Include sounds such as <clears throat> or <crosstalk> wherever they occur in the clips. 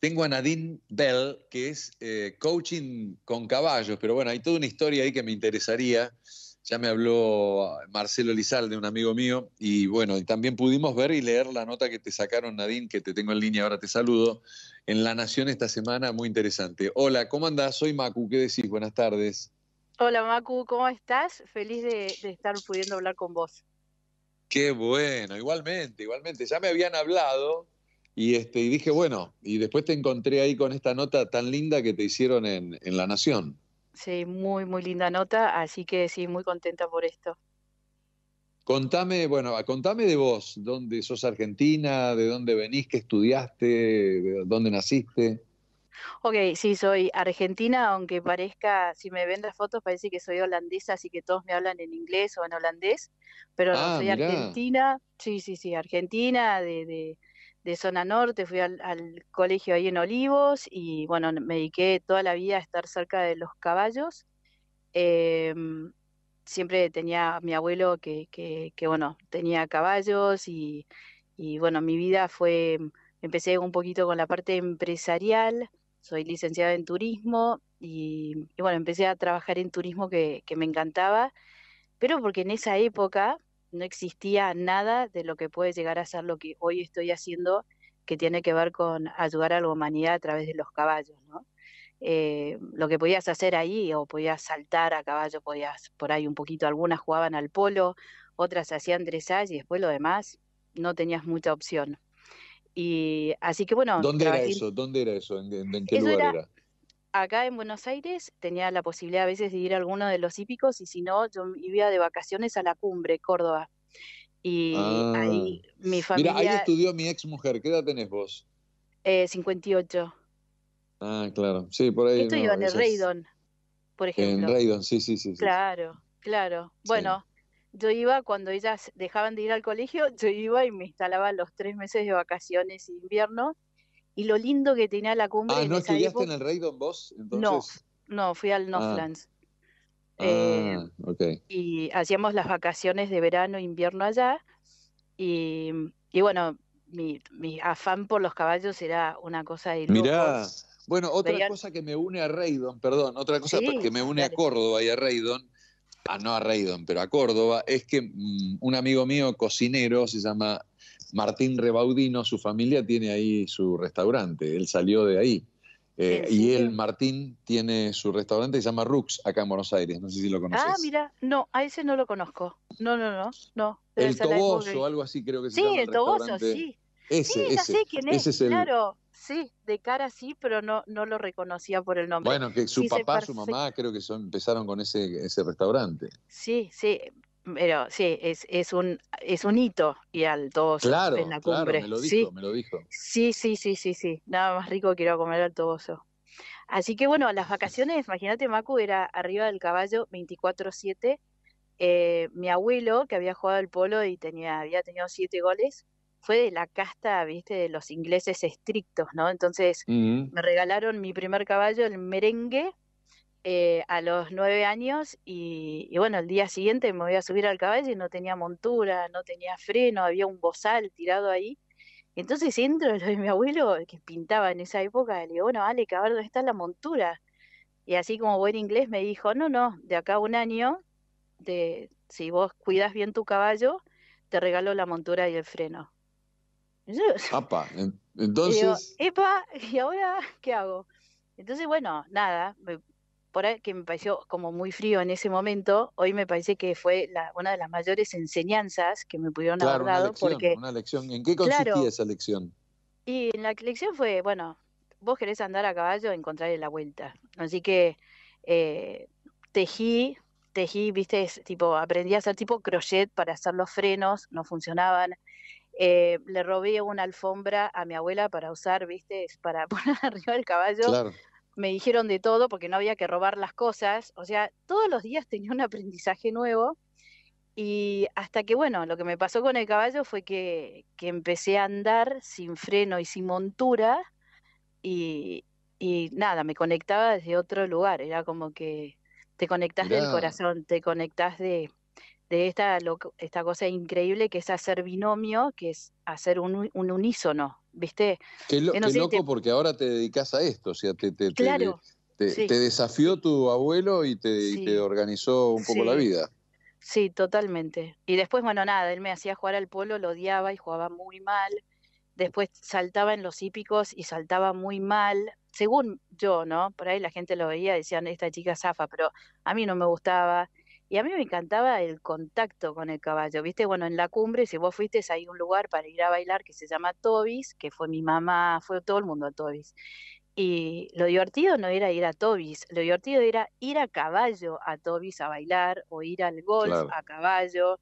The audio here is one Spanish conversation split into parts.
Tengo a Nadine Bell, que es eh, coaching con caballos, pero bueno, hay toda una historia ahí que me interesaría. Ya me habló Marcelo de un amigo mío, y bueno, también pudimos ver y leer la nota que te sacaron, Nadine, que te tengo en línea, ahora te saludo, en La Nación esta semana, muy interesante. Hola, ¿cómo andás? Soy Macu, ¿qué decís? Buenas tardes. Hola Macu, ¿cómo estás? Feliz de estar pudiendo hablar con vos. Qué bueno, igualmente, igualmente. Ya me habían hablado y, este, y dije, bueno, y después te encontré ahí con esta nota tan linda que te hicieron en, La Nación. Sí, muy, muy linda nota, así que sí, muy contenta por esto. Contame, bueno, ah, contame de vos, dónde sos argentina, de dónde venís, qué estudiaste, dónde naciste. Ok, sí, soy argentina, aunque parezca, si me ven las fotos, parece que soy holandesa, así que todos me hablan en inglés o en holandés, pero ah, soy argentina, sí, sí, sí, argentina, de de zona norte, fui al, colegio ahí en Olivos y bueno, me dediqué toda la vida a estar cerca de los caballos. Em, siempre tenía mi abuelo que, bueno, tenía caballos y, bueno, mi vida fue, empecé un poquito con la parte empresarial, soy licenciada en turismo y, y bueno, empecé a trabajar en turismo que, que me encantaba, pero porque en esa época no existía nada de lo que puede llegar a ser lo que hoy estoy haciendo, que tiene que ver con ayudar a la humanidad a través de los caballos, ¿no? Eh, lo que podías hacer ahí, o podías saltar a caballo, podías por ahí un poquito, algunas jugaban al polo, otras hacían dressage y después lo demás no tenías mucha opción. Y así que bueno. ¿Dónde era eso? ¿Dónde era eso? ¿En, qué lugar era? acá en Buenos Aires tenía la posibilidad a veces de ir a alguno de los hípicos y si no, yo iba de vacaciones a la cumbre, Córdoba. Y ah, ahí mi familia... Mira, estudió mi ex mujer, ¿qué edad tenés vos? 58. Eh, ah, claro, sí, por ahí... Esto iba en el Raydon, por ejemplo. En Reydon, sí, sí, sí, Claro, claro. Bueno, yo iba cuando ellas dejaban de ir al colegio, yo iba y me instalaba los tres meses de vacaciones invierno y lo lindo que tenía la cumbre. Ah, ¿no estudiaste en el Raidon vos? Entonces? No, no, fui al ah. Northlands. Ah, eh, y hacíamos las vacaciones de verano e invierno allá. Y, bueno, mi, afán por los caballos era una cosa de Mirá. Bueno, otra cosa que me une a Raidon, perdón, otra cosa que me une a Córdoba y a Raidon, ah, no a Raidon, pero a Córdoba, es que mm, un amigo mío, cocinero, se llama Martín Rebaudino, su familia tiene ahí su restaurante, él salió de ahí. Eh, y él, Martín, tiene su restaurante que se llama Rooks, acá en Buenos Aires. No sé si lo ah, conoces. Ah, mira, no, a ese no lo conozco. No, no, no. no. El Toboso, algo así creo que se sí, llama. Sí, el, Toboso, sí. sí, ya sé quién es, claro. Sí, de cara sí, pero no, no lo reconocía por el nombre. Bueno, que su papá, su mamá creo que empezaron con ese, ese restaurante. Sí, sí, pero sí, es, es, un, es un hito y al Toboso claro, en la cumbre. Claro, me lo dijo, me lo dijo. Sí, sí, sí, sí, sí. Nada más rico que ir a comer al Toboso. Así que bueno, las vacaciones, imagínate, Macu era arriba del caballo 24-7. Eh, mi abuelo, que había jugado al polo y tenía, había tenido siete goles, fue de la casta, viste, de los ingleses estrictos, ¿no? Entonces me regalaron mi primer caballo, el merengue, eh, a los nueve años y, bueno, el día siguiente me voy a subir al caballo y no tenía montura, no tenía freno, había un bozal tirado ahí. Entonces entro <laughs> lo de mi abuelo, que pintaba en esa época, le digo, bueno, Ale, cabrón, ¿dónde está la montura? Y así como buen inglés me dijo, no, no, de acá a un año, de, si vos cuidas bien tu caballo, te regalo la montura y el freno. <laughs> entonces... Epa, <laughs> ¿y ahora qué hago? Entonces, bueno, nada, me, por ahí que me pareció como muy frío en ese momento, hoy me parece que fue una de las mayores enseñanzas que me pudieron haber dado. Una lección, una lección. ¿En qué consistía esa lección? Y la lección fue, bueno, vos querés andar a caballo, encontrarle la vuelta. Así que eh, tejí, tejí, viste, tipo, aprendí a hacer tipo crochet para hacer los frenos, no funcionaban. Eh, le robé una alfombra a mi abuela para usar, viste, para <laughs> poner arriba el caballo. Claro me dijeron de todo porque no había que robar las cosas, o sea, todos los días <laughs> tenía un aprendizaje nuevo y hasta que, bueno, lo que me pasó con el caballo fue que, que empecé a andar sin freno y sin montura y, nada, me conectaba desde otro lugar, era como que te conectás del corazón, te conectás de, de esta, lo, esta cosa increíble que es hacer binomio, que es hacer un, unísono, ¿viste? Qué, loco porque ahora te dedicas a esto, o sea, te, te, desafió tu abuelo y te, organizó un poco la vida. Sí, totalmente. Y después, bueno, nada, él me hacía jugar al polo, lo odiaba y jugaba muy mal. Después saltaba en los hípicos y saltaba muy mal. Según yo, ¿no? Por ahí la gente lo veía, decían, esta chica zafa, pero a mí no me gustaba y a mí me encantaba el contacto con el caballo, ¿viste? Bueno, en la cumbre, si vos fuiste, hay un lugar para ir a bailar que se llama Tobis, que fue mi mamá, fue todo el mundo a Tobis. Y lo divertido no era ir a Tobis, lo divertido era ir a caballo a Tobis a bailar o ir al golf a caballo.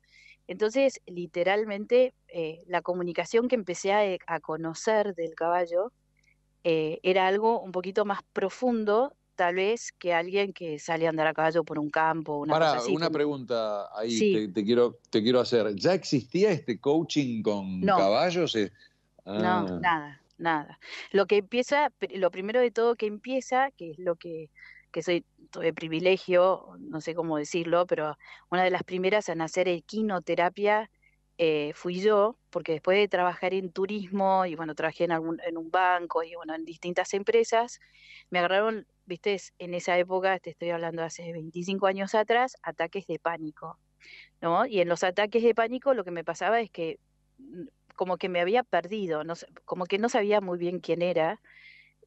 Entonces, literalmente, eh, la comunicación que empecé a, eh, conocer del caballo eh, era algo un poquito más profundo tal vez que alguien que sale a andar a caballo por un campo. Una una pregunta ahí te, quiero, te quiero hacer. ¿Ya existía este coaching con caballos? No, ah. nada, nada. Lo que empieza, lo primero de todo que empieza, que es lo que, que soy de privilegio, no sé cómo decirlo, pero una de las primeras en hacer equinoterapia eh, fui yo, porque después de trabajar en turismo y bueno, trabajé en, algún, en un banco y bueno, en distintas empresas, me agarraron viste, en esa época, te estoy hablando hace 25 años atrás, ataques de pánico, ¿no? Y en los ataques de pánico lo que me pasaba es que mm, como que me había perdido, no, como que no sabía muy bien quién era,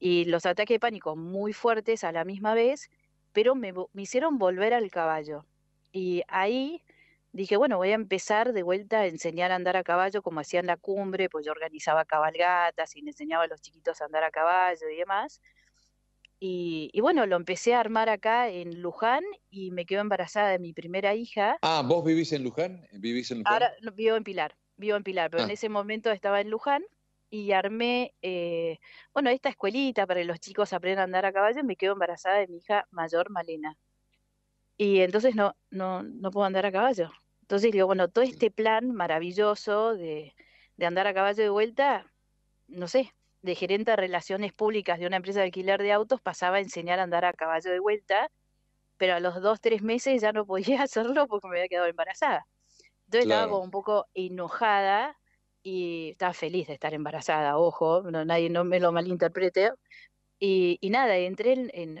y los ataques de pánico muy fuertes a la misma vez, pero me, me hicieron volver al caballo. Y ahí dije, bueno, voy a empezar de vuelta a enseñar a andar a caballo como hacían en la cumbre, pues yo organizaba cabalgatas y enseñaba a los chiquitos a andar a caballo y demás. Y, bueno, lo empecé a armar acá en Luján y me quedo embarazada de mi primera hija. Ah, ¿vos vivís en Luján? ¿Vivís en Luján? Ahora vivo en Pilar, vivo en Pilar, pero en ah. ese momento estaba en Luján y armé, eh, bueno, esta escuelita para que los chicos aprendan a andar a caballo, y me quedo embarazada de mi hija mayor, Malena. Y entonces no, no, no puedo andar a caballo. Entonces digo, bueno, todo este plan maravilloso de, de andar a caballo de vuelta, no sé, de gerente de relaciones públicas de una empresa de alquiler de autos pasaba a enseñar a andar a caballo de vuelta, pero a los dos, tres meses ya no <laughs> podía hacerlo porque me había quedado embarazada. Entonces estaba como un poco enojada y estaba feliz de estar embarazada, ojo, no, nadie no me lo malinterprete. Y, nada, entré,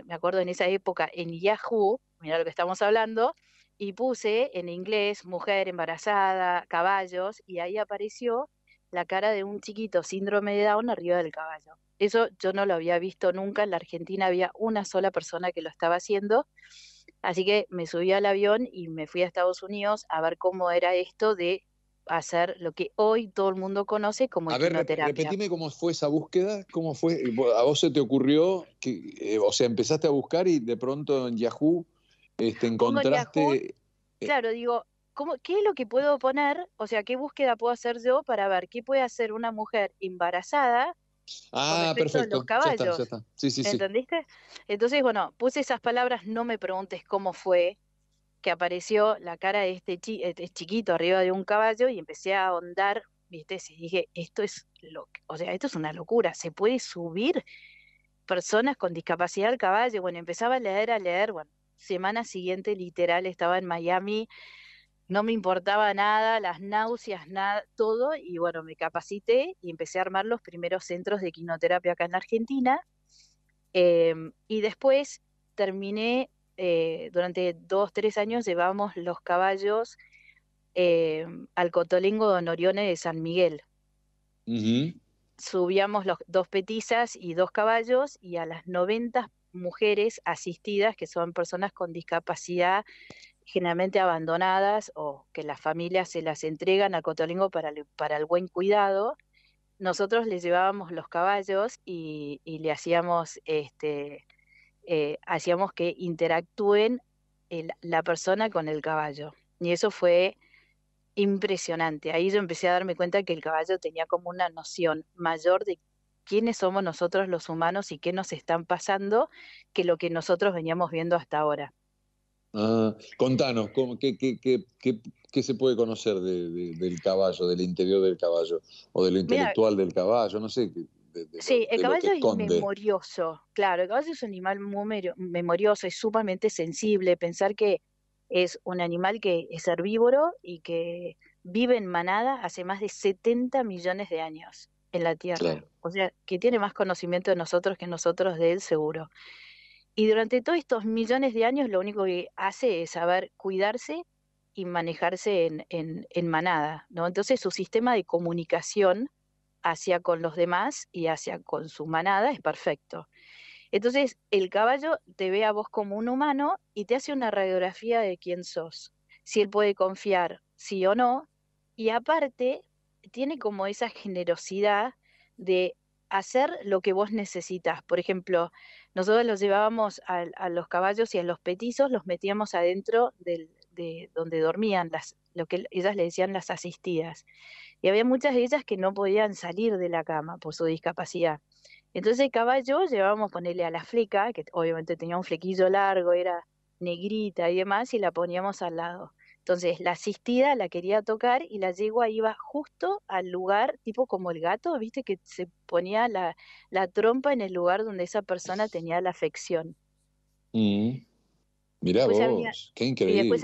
me acuerdo en esa época, en Yahoo, mira lo que estamos hablando, y puse en inglés mujer embarazada, caballos, y ahí apareció la cara de un chiquito síndrome de Down arriba del caballo. Eso yo no lo había visto nunca, en la Argentina había una sola persona que lo estaba haciendo, así que me subí al avión y me fui a Estados Unidos a ver cómo era esto de hacer lo que hoy todo el mundo conoce como a repetime cómo fue esa búsqueda, cómo fue, a vos se te ocurrió, eh, o sea, empezaste a buscar y de pronto en Yahoo te este, encontraste... Eh, claro, digo, ¿cómo, ¿qué es lo que puedo poner? O sea, ¿qué búsqueda puedo hacer yo para ver qué puede hacer una mujer embarazada? con ah, perfecto. A los caballos. ¿Entendiste? Entonces, bueno, puse esas palabras, no me preguntes cómo fue que apareció la cara de este, eh, chiquito arriba de un caballo y empecé a ahondar viste, y Dije, esto es lo o sea, esto es una locura, se puede subir personas con discapacidad al caballo. Bueno, empezaba a leer, a leer, bueno, semana siguiente literal estaba en Miami no me importaba nada, las náuseas, nada, todo, y bueno, me capacité y empecé a armar los primeros centros de quinoterapia acá en la Argentina. Em, y después terminé, eh, durante dos, tres años llevamos los caballos em, al Cotolengo Don Orione de San Miguel. Subíamos los, dos petizas y dos caballos y a las 90 mujeres asistidas, que son personas con discapacidad generalmente abandonadas o que las familias se las entregan a Cotolingo para el, buen cuidado. Nosotros les llevábamos los caballos y, le hacíamos, este, eh, hacíamos que interactúen la persona con el caballo. Y eso fue impresionante. Ahí yo empecé a darme cuenta que el caballo tenía como una noción mayor de quiénes somos nosotros los humanos y qué nos están pasando que lo que nosotros veníamos viendo hasta ahora. Ah, contanos, ¿cómo, qué, qué, se puede conocer del caballo, del interior del caballo, o de lo intelectual eh del caballo? No sé. sí, el caballo es memorioso, claro, el caballo es un animal muy memorioso, es sumamente sensible. Pensar que es un animal que es herbívoro y que vive en manada hace más de 70 millones de años en la Tierra. O sea, que tiene más conocimiento de nosotros que nosotros de él, seguro. Y durante todos estos millones de años lo único que hace es saber cuidarse y manejarse en, manada, ¿no? Entonces su sistema de comunicación hacia con los demás y hacia con su manada es perfecto. Entonces el caballo te ve a vos como un humano y te hace una radiografía de quién sos, si él puede confiar, sí o no, y aparte tiene como esa generosidad de hacer lo que vos necesitas. Por ejemplo, nosotros los llevábamos a, los caballos y a los petizos, los metíamos adentro de donde dormían, las, lo que ellas le decían las asistidas. Y había muchas de ellas que no podían salir de la cama por su discapacidad. Entonces el caballo llevábamos, ponerle a la fleca, que obviamente tenía un flequillo largo, era negrita y demás, y la poníamos al lado. Entonces la asistida la quería tocar y la yegua iba justo al lugar, tipo como el gato, viste que se ponía la, trompa en el lugar donde esa persona tenía la afección. Mm. Mirá qué increíble.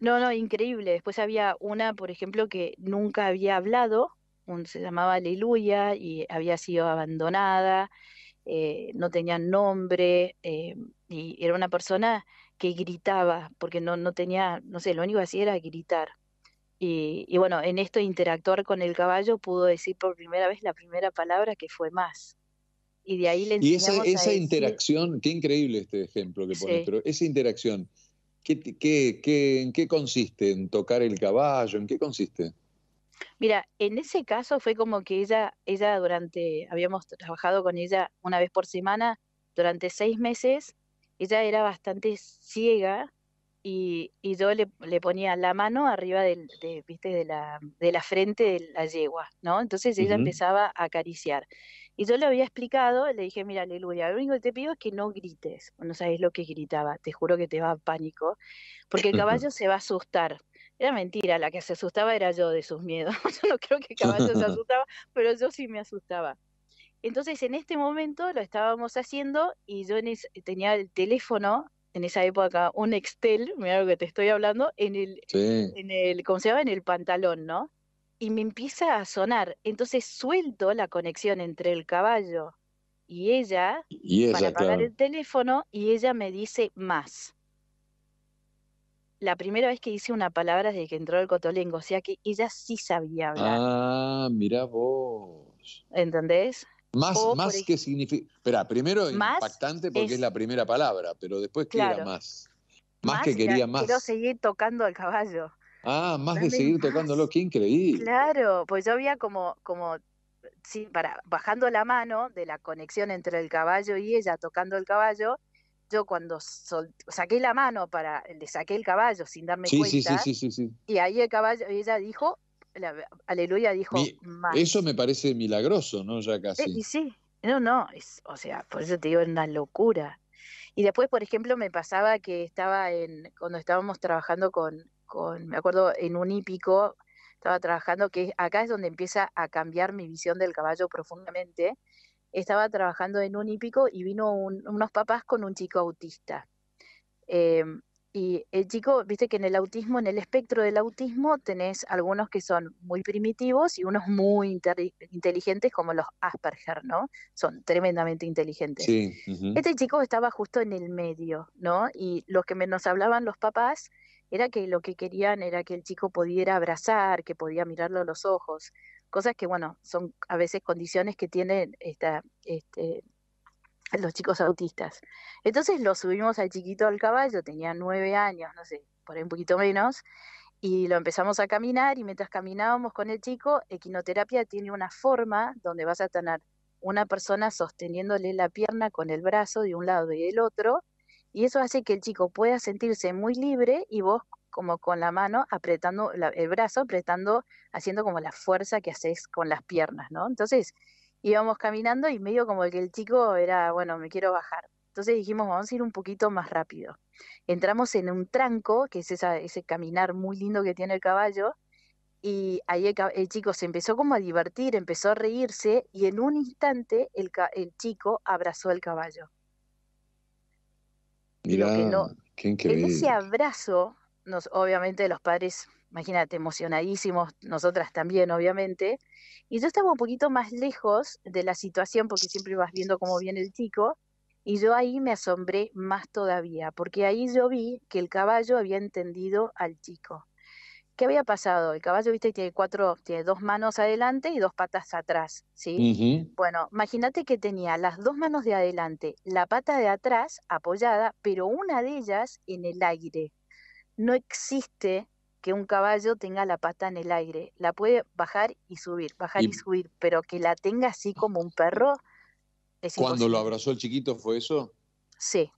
no, no, increíble. Después había una, por ejemplo, que nunca había hablado, se llamaba Aleluya y había sido abandonada, eh, no tenía nombre eh, y era una persona que gritaba, porque no, no tenía, no sé, lo único que hacía era gritar. Y, bueno, en esto interactuar con el caballo pudo decir por primera vez la primera palabra que fue más. Y de ahí le Y esa, interacción, qué increíble este ejemplo que por otro esa interacción, ¿qué, qué, qué, en qué consiste? ¿En tocar el caballo? ¿En qué consiste? Mira, en ese caso fue como que ella, ella durante, habíamos trabajado con ella una vez por semana durante seis meses ella era bastante ciega y, yo le, ponía la mano arriba de, la, frente de la yegua, ¿no? Entonces ella empezaba a acariciar. Y yo le había explicado, le dije, mira, aleluya, lo único que te pido es que no grites, no sabes lo que gritaba, te juro que te va a pánico, porque el caballo se va a asustar. Era mentira, la que se asustaba era yo de sus miedos. <laughs> yo no creo que el caballo se <laughs> asustaba, pero yo sí me asustaba. Entonces en este momento lo estábamos haciendo y yo tenía el teléfono, en esa época un Excel, mira lo que te estoy hablando, en el, en el, ¿cómo se llama? En el pantalón, ¿no? Y me empieza a sonar. Entonces suelto la conexión entre el caballo y ella, para apagar el teléfono y ella me dice más. La primera vez que hice una palabra desde que entró el cotolengo, o sea que ella sí sabía hablar. Ah, mira vos. ¿Entendés? Más, que significa. Espera, primero más impactante porque es, la primera palabra, pero después que era más. más. que quería más. Quiero seguir tocando al caballo. Ah, más de seguir tocándolo, qué increíble. Claro, pues yo había como, como sí, para, bajando la mano de la conexión entre el caballo y ella tocando el caballo, yo cuando saqué la mano para, le saqué el caballo sin darme cuenta. Sí, sí, sí, sí, sí. Y ahí el caballo, ella dijo, aleluya dijo Eso me parece milagroso, ¿no? Ya casi. Sí, sí, no, no, es, o sea, por eso te digo, es una locura. Y después, por ejemplo, me pasaba que estaba en, cuando estábamos trabajando con, me acuerdo, en un hípico, estaba trabajando, que acá es donde empieza a cambiar mi visión del caballo profundamente. Estaba trabajando en un hípico y vino unos papás con un chico autista. Eh, y el eh, chico, viste que en el autismo, en el espectro del autismo, tenés algunos que son muy primitivos y unos muy inteligentes como los Asperger, ¿no? Son tremendamente inteligentes. Sí, Este chico estaba justo en el medio, ¿no? Y lo que nos hablaban los papás era que lo que querían era que el chico pudiera abrazar, que podía mirarlo a los ojos, cosas que, bueno, son a veces condiciones que tienen esta, este, los chicos autistas. Entonces lo subimos al chiquito al caballo, tenía nueve años, no sé, por ahí un poquito menos, y lo empezamos a caminar y mientras caminábamos con el chico, equinoterapia tiene una forma donde vas a tener una persona sosteniéndole la pierna con el brazo de un lado y del otro, y eso hace que el chico pueda sentirse muy libre y vos como con la mano apretando el brazo, apretando, haciendo como la fuerza que haces con las piernas, ¿no? Entonces, íbamos caminando y medio como que el chico era, bueno, me quiero bajar. Entonces dijimos, vamos a ir un poquito más rápido. Entramos en un tranco, que es ese caminar muy lindo que tiene el caballo, y ahí el, chico se empezó como a divertir, empezó a reírse, y en un instante el, chico abrazó al caballo. mira En ese abrazo, nos, obviamente los padres imagínate, emocionadísimos, nosotras también, obviamente. Y yo estaba un poquito más lejos de la situación porque siempre ibas viendo cómo viene el chico. Y yo ahí me asombré más todavía, porque ahí yo vi que el caballo había entendido al chico. ¿Qué había pasado? El caballo, viste, tiene cuatro, tiene dos manos adelante y dos patas atrás, ¿sí? Bueno, imagínate que tenía las dos manos de adelante, la pata de atrás apoyada, pero una de ellas en el aire. No existe que un caballo tenga la pata en el aire. La puede bajar y subir, bajar y, subir, pero que la tenga así como un perro. ¿Cuando lo abrazó el chiquito fue eso? Sí.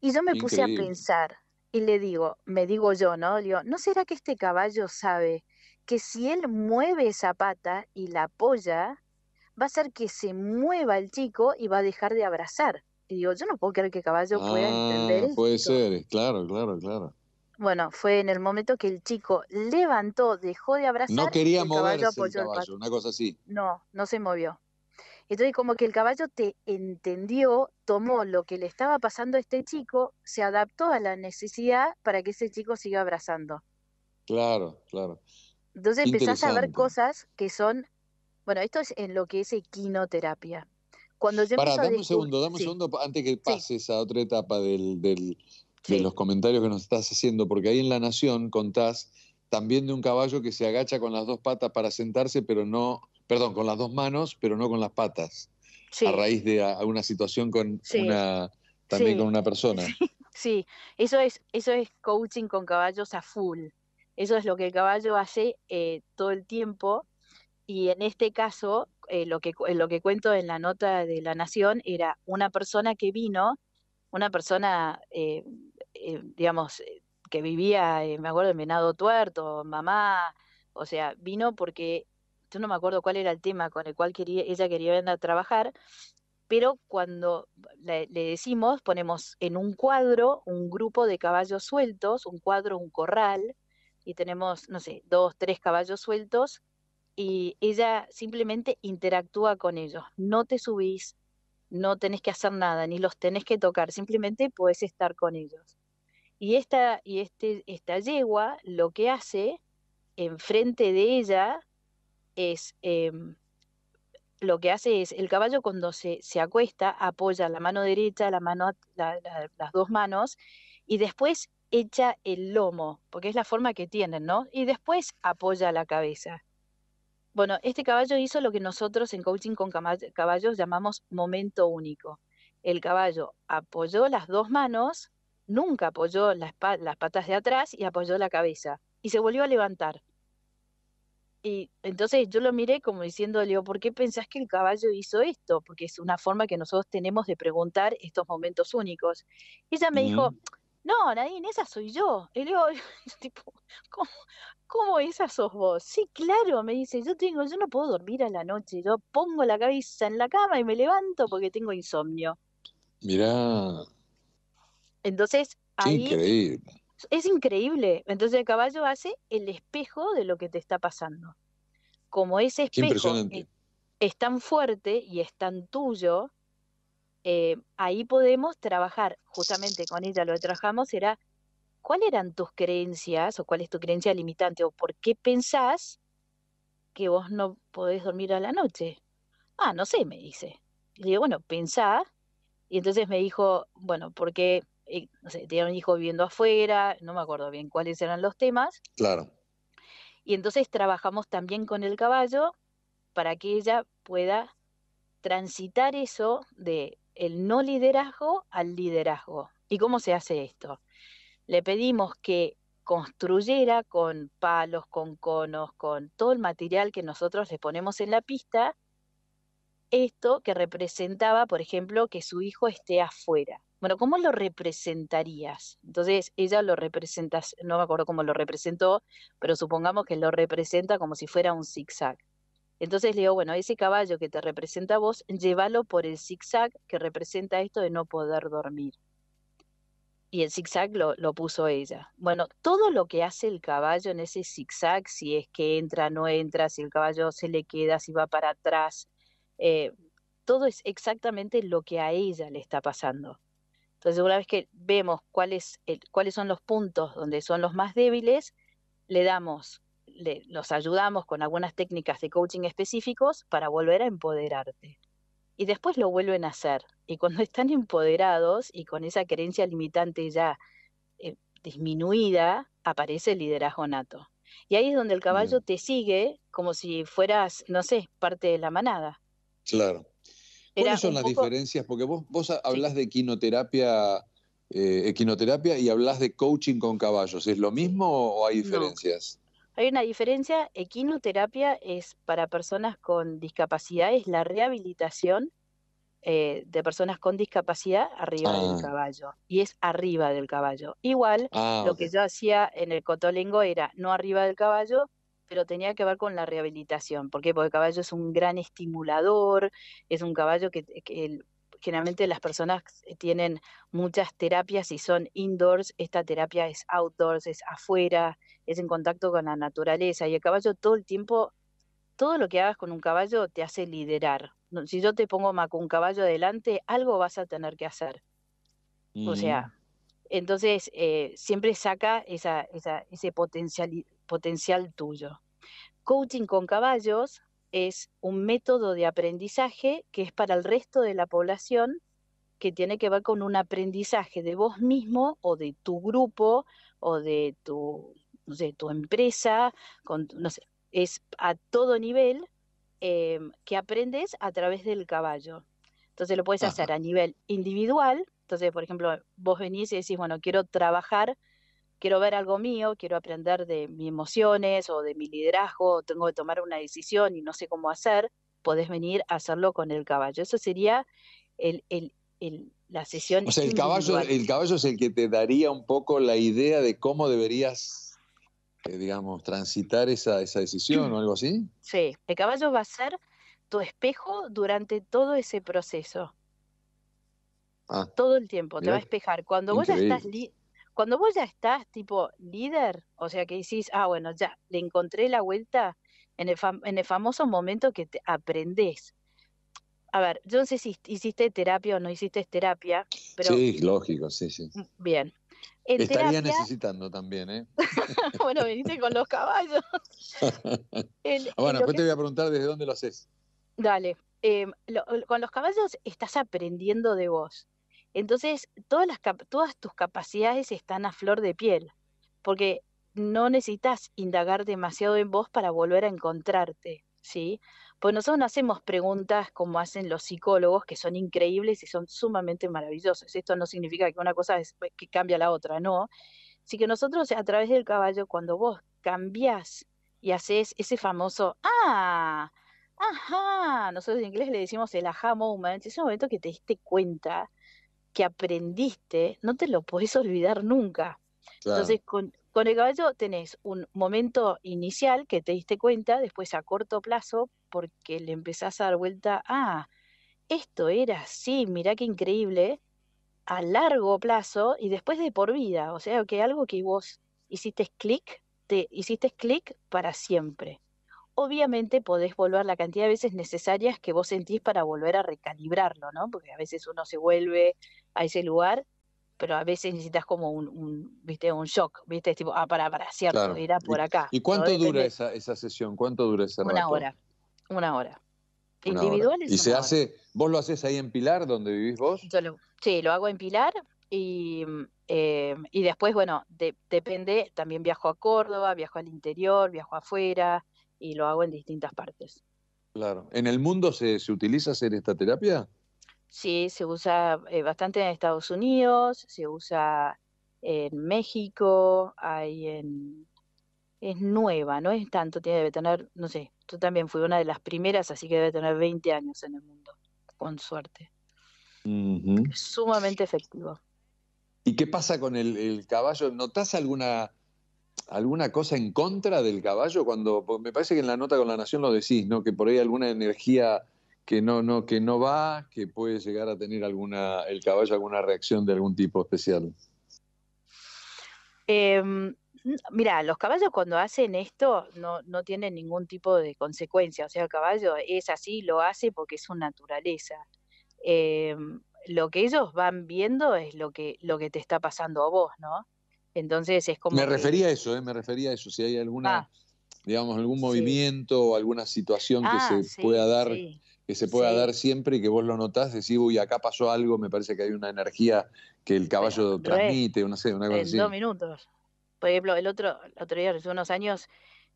Y yo me puse a pensar y le digo, me digo yo, ¿no? digo, ¿no será que este caballo sabe que si él mueve esa pata y la apoya, va a ser que se mueva el chico y va a dejar de abrazar? Y digo, yo no puedo creer que caballo pueda entender ah, Puede ser, claro, claro, claro. Bueno, fue en el momento que el chico levantó, dejó de abrazar. No quería el moverse apoyó el caballo, una cosa así. No, no se movió. Entonces, como que el caballo te entendió, tomó lo que le estaba pasando a este chico, se adaptó a la necesidad para que ese chico siga abrazando. Claro, claro. Entonces empezás a ver cosas que son, bueno, esto es en lo que es equinoterapia. Cuando yo Pará, dame un segundo, dame un segundo antes que pases a otra etapa del, de los comentarios que nos estás haciendo, porque ahí en La Nación contás también de un caballo que se agacha con las dos patas para sentarse, pero no, perdón, con las dos manos, pero no con las patas, a raíz de una situación con una, también con una persona. <laughs> Sí, eso es, eso es coaching con caballos a full. Eso es lo que el caballo hace eh, todo el tiempo. Y en este caso, eh, lo, que, eh, lo que cuento en la nota de La Nación era una persona que vino, una persona eh, digamos, eh, que vivía, eh, me acuerdo, en Venado Tuerto, mamá, o sea, vino porque yo no me acuerdo cuál era el tema con el cual quería, ella quería venir a trabajar, pero cuando le, le, decimos, ponemos en un cuadro un grupo de caballos sueltos, un cuadro, un corral, y tenemos, no sé, dos, tres caballos sueltos, y ella simplemente interactúa con ellos. No te subís, no tenés que hacer nada, ni los tenés que tocar, simplemente podés estar con ellos. Y esta, y este, esta yegua lo que hace enfrente de ella es, em, lo que hace es, el caballo cuando se, acuesta apoya la mano derecha, la mano, las dos manos, y después echa el lomo, porque es la forma que tienen, ¿no? Y después apoya la cabeza. Bueno, este caballo hizo lo que nosotros en coaching con caballos llamamos momento único. El caballo apoyó las dos manos nunca apoyó las, patas de atrás y apoyó la cabeza y se volvió a levantar. Y entonces yo lo miré como diciendo, Leo, ¿por qué pensás que el caballo hizo esto? Porque es una forma que nosotros tenemos de preguntar estos momentos únicos. Y ella me dijo, mm. no, Nadine, esa soy yo. Y Leo, <laughs> tipo, ¿cómo, ¿cómo esa sos vos? Sí, claro, me dice, yo tengo, yo no puedo dormir a la noche, yo pongo la cabeza en la cama y me levanto porque tengo insomnio. Mirá, entonces, ahí increíble. es increíble. Entonces el caballo hace el espejo de lo que te está pasando. Como ese espejo es, tan fuerte y es tan tuyo, eh, ahí podemos trabajar, justamente con ella lo que trabajamos, era cuáles eran tus creencias o cuál es tu creencia limitante o por qué pensás que vos no podés dormir a la noche. Ah, no sé, me dice. Y le digo, bueno, pensá. Y entonces me dijo, bueno, porque eh, tenía un hijo viviendo afuera, no me acuerdo bien cuáles eran los temas. Claro. Y entonces trabajamos también con el caballo para que ella pueda transitar eso de el no liderazgo al liderazgo. ¿Y cómo se hace esto? Le pedimos que construyera con palos, con conos, con todo el material que nosotros le ponemos en la pista, esto que representaba, por ejemplo, que su hijo esté afuera bueno, ¿cómo lo representarías? Entonces, ella lo representa, no me acuerdo cómo lo representó, pero supongamos que lo representa como si fuera un zigzag. Entonces le digo, bueno, ese caballo que te representa a vos, llévalo por el zigzag que representa esto de no poder dormir. Y el zigzag lo, lo puso ella. Bueno, todo lo que hace el caballo en ese zigzag, si es que entra, no entra, si el caballo se le queda, si va para atrás, eh, todo es exactamente lo que a ella le está pasando. Entonces, una vez que vemos cuáles son los puntos donde son los más débiles, le damos, le, los ayudamos con algunas técnicas de coaching específicos para volver a empoderarte. Y después lo vuelven a hacer. Y cuando <laughs> están empoderados y con esa creencia limitante ya eh, disminuida, aparece el liderazgo nato. Y ahí es donde el caballo te sigue como si fueras, no sé, parte de la manada. Claro. ¿Cuáles son las diferencias? Porque vos, vos hablás de equinoterapia eh, y hablas de coaching con caballos. ¿Es lo mismo o hay diferencias? Hay una diferencia. Equinoterapia eh, es para personas con discapacidad, es la rehabilitación eh, de personas con discapacidad arriba del ah. caballo. Y es arriba del caballo. Igual, ah, lo que yo hacía en el cotolengo era no arriba del caballo, pero tenía que ver con la rehabilitación. ¿Por Porque el caballo es un gran estimulador, es un caballo que, eh, generalmente las personas eh, tienen muchas terapias y son indoors, esta terapia es outdoors, es afuera, es en contacto con la naturaleza y el caballo todo el tiempo, todo lo que hagas con un caballo te hace liderar. Si yo te pongo un caballo adelante, algo vas a tener que hacer. O sea, entonces eh, siempre saca esa, ese potencial, potencial tuyo. Coaching con caballos es un método de aprendizaje que es para el resto de la población que tiene que ver con un aprendizaje de vos mismo o de tu grupo o de tu, de tu empresa, es a todo nivel eh, que aprendes a través del caballo. Entonces lo puedes hacer a nivel individual, entonces por ejemplo vos venís y decís, bueno, quiero trabajar quiero ver algo mío, quiero aprender de mis emociones o de mi liderazgo, tengo que tomar una decisión y no sé cómo hacer, podés venir a hacerlo con el caballo. Eso sería la sesión. O sea, el caballo, el caballo es el que te daría un poco la idea de cómo deberías, eh, digamos, transitar esa, esa decisión o algo así. <clears throat> Sí, el caballo va a ser tu espejo durante todo ese proceso. Ah. todo el tiempo, te va a espejar. Cuando vos ya estás cuando vos ya estás tipo líder, o sea que decís, ah, bueno, ya, le encontré la vuelta en el, famoso momento que te aprendés. A ver, yo no sé si hiciste terapia o no hiciste terapia, pero... Sí, lógico, sí, sí. Mm, bien. Estaría necesitando también, ¿eh? <laughs> bueno, viniste con los caballos. <laughs> bueno, después te voy a preguntar desde dónde lo haces. Dale. Em, con los caballos estás aprendiendo de vos. Entonces, todas, las, todas tus capacidades están a flor de piel, porque no necesitas indagar demasiado en vos para volver a encontrarte, ¿sí? Pues nosotros no hacemos preguntas como hacen los psicólogos, que son increíbles y son sumamente maravillosos. Esto no significa que una cosa es que cambia la otra, no. Sí que nosotros a través del caballo, cuando vos cambiás y haces ese famoso, ah, ajá, nosotros en inglés le decimos el aha moment, ese momento que te diste cuenta que aprendiste no te lo podés olvidar nunca. Entonces, con, con, el caballo tenés un momento inicial que te diste cuenta, después a corto plazo, porque le empezás a dar vuelta, ah, esto era así, mirá qué increíble, a largo plazo y después de por vida. O sea, que algo que vos hiciste clic, te hiciste clic para siempre obviamente podés volver la cantidad de veces necesarias que vos sentís para volver a recalibrarlo, ¿no? Porque a veces uno se vuelve a ese lugar, pero a veces necesitas como un, viste, un shock, viste, tipo, ah, para, para, cierto, por acá. ¿Y cuánto dura esa, esa, sesión? ¿Cuánto dura esa Una hora, una hora. Una ¿Y se hace, vos lo haces ahí en Pilar, donde vivís vos? sí, lo hago en Pilar, y, mm, eh, y, después, bueno, depende, también viajo a Córdoba, viajo al interior, viajo afuera, y lo hago en distintas partes. Claro. ¿En el mundo se, utiliza hacer esta terapia? Sí, se usa eh, bastante en Estados Unidos, se usa en México, hay en... Es nueva, no es tanto, tiene, debe tener, no sé, tú también fui una de las primeras, así que debe tener 20 años en el mundo, con suerte. Sumamente efectivo. ¿Y qué pasa con el, el caballo? ¿Notas alguna alguna cosa en contra del caballo cuando me parece que en la nota con la Nación lo decís, ¿no? Que por ahí alguna energía que no no que no va, que puede llegar a tener alguna el caballo alguna reacción de algún tipo especial. Em, mira, los caballos cuando hacen esto no, no tienen ningún tipo de consecuencia. O sea, el caballo es así, lo hace porque es su naturaleza. Em, lo que ellos van viendo es lo que, lo que te está pasando a vos, ¿no? Entonces es como... Me refería a eso, ¿eh? me refería a eso, si hay alguna, ah. digamos, algún movimiento o alguna situación que ah, se pueda dar. que se pueda dar siempre y que vos lo notás, decís, uy, acá pasó algo, me parece que hay una energía que el caballo transmite, no sé, una cosa en dos minutos. Por ejemplo, el otro, el otro día, hace unos años,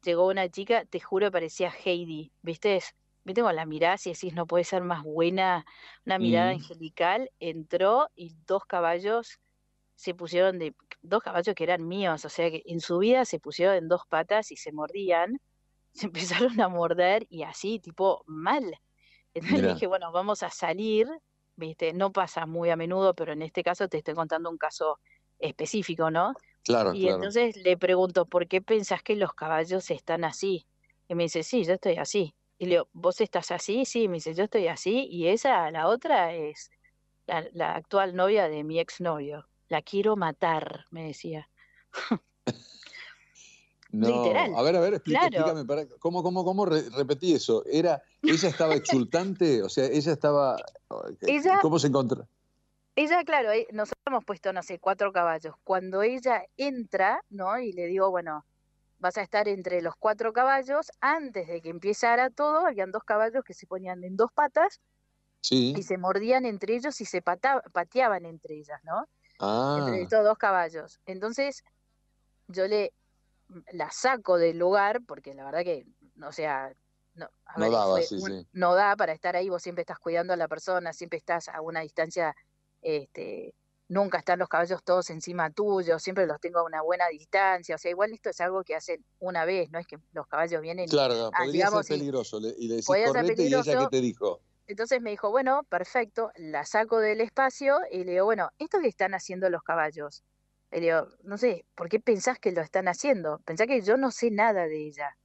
llegó una chica, te juro, parecía Heidi, ¿viste? viste la mirada y decís no puede ser más buena, una mirada mm. angelical, entró y dos caballos se pusieron de dos caballos que eran míos, o sea que en su vida se pusieron en dos patas y se mordían, <laughs> se empezaron a morder y así, tipo, mal. Entonces le dije, bueno, vamos a salir, viste, no pasa muy a menudo, pero en este caso te estoy contando un caso específico, ¿no? Claro. Y entonces le pregunto, ¿por qué pensás que los caballos están así? Y me dice, sí, yo estoy así. Y le digo, ¿vos estás así? Sí, me dice, yo estoy así. Y esa, la otra, es la, la actual novia de mi exnovio la quiero matar, me decía. <laughs> no, A ver, a ver, explícame, ¿cómo, cómo, cómo repetí eso? Era, ¿Ella estaba <laughs> exultante? o sea, ella estaba... Eh, ¿Cómo se encontró? Ella, claro, eh, nosotros hemos puesto, no sé, cuatro caballos. Cuando ella entra, ¿no? Y le digo, bueno, vas a estar entre los cuatro caballos, antes de que empezara todo, habían dos caballos que se ponían en dos patas y se mordían entre ellos y se pateaban entre ellas, ¿no? Ah. Entrevistó dos caballos. Entonces, yo le la saco del lugar, porque la verdad que, o sea, no, no da para estar ahí, vos siempre estás cuidando a la persona, siempre estás a una distancia, este, nunca están los caballos todos encima tuyo, siempre los tengo a una buena distancia, o sea, igual esto es algo que hacen una vez, no es que los caballos vienen... Claro, peligroso, y, le, y ella que te dijo. Entonces me dijo, bueno, perfecto, la saco del espacio y le digo, bueno, ¿esto que están haciendo los caballos? le digo, no sé, ¿por qué pensás que lo están haciendo? Pensá que yo no sé nada de ella.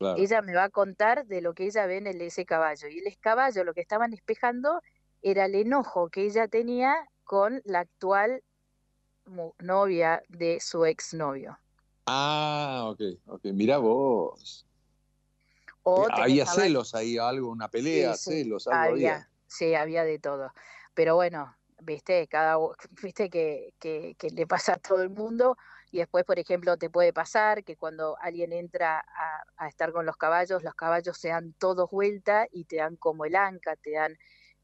Ella me va a contar de lo que ella ve en ese caballo. Y el caballo, lo que estaban despejando era el enojo que ella tenía con la actual novia de su exnovio. Ah, ok, ok, mira vos había celos ahí, algo, una pelea, celos, algo había, Sí, había de todo. Pero bueno, viste, cada viste que, le pasa a todo el mundo y después, por ejemplo, te puede pasar que cuando alguien entra a, estar con los caballos, los caballos se dan todos vuelta y te dan como el anca, te dan,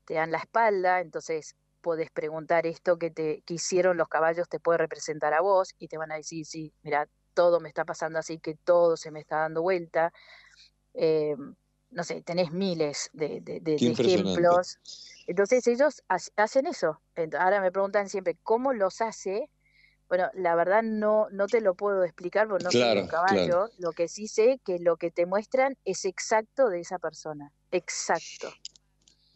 te dan la espalda, entonces puedes preguntar esto que te que hicieron los caballos te puede representar a vos y te van a decir, sí, mira, todo me está pasando así, que todo se me está dando vuelta, eh, no sé, tenés miles de, ejemplos. Entonces ellos hacen eso. Ahora me preguntan siempre, ¿cómo los hace? Bueno, la verdad no, no te lo puedo explicar porque no soy un caballo. Lo que sí sé es que lo que te muestran es exacto de esa persona. Exacto.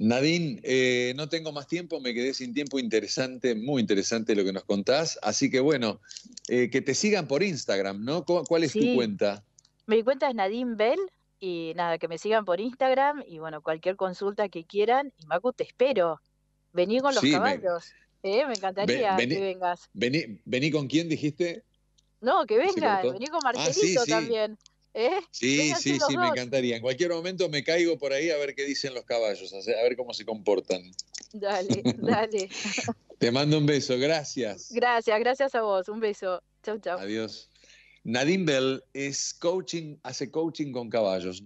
Nadine, eh, no tengo más tiempo, me quedé sin tiempo interesante, muy interesante lo que nos contás. Así que bueno, eh, que te sigan por Instagram, ¿no? ¿Cuál es tu cuenta? Mi cuenta es Nadine Bell, y nada, que me sigan por Instagram y bueno, cualquier consulta que quieran. Y Macu, te espero. Vení con los caballos. ¿eh? Me, encantaría que vengas. Vení, con quién dijiste? No, que venga Vení con ah, Marcelito también. ¿eh? Sí, sí, sí, me encantaría. En cualquier momento me caigo por ahí a ver qué dicen los caballos, a ver cómo se comportan. Dale, <laughs> dale. Te mando un beso, gracias. Gracias, gracias a vos, un beso. Chau, chao Adiós. Nadim Bell es coaching, hace coaching con caballos.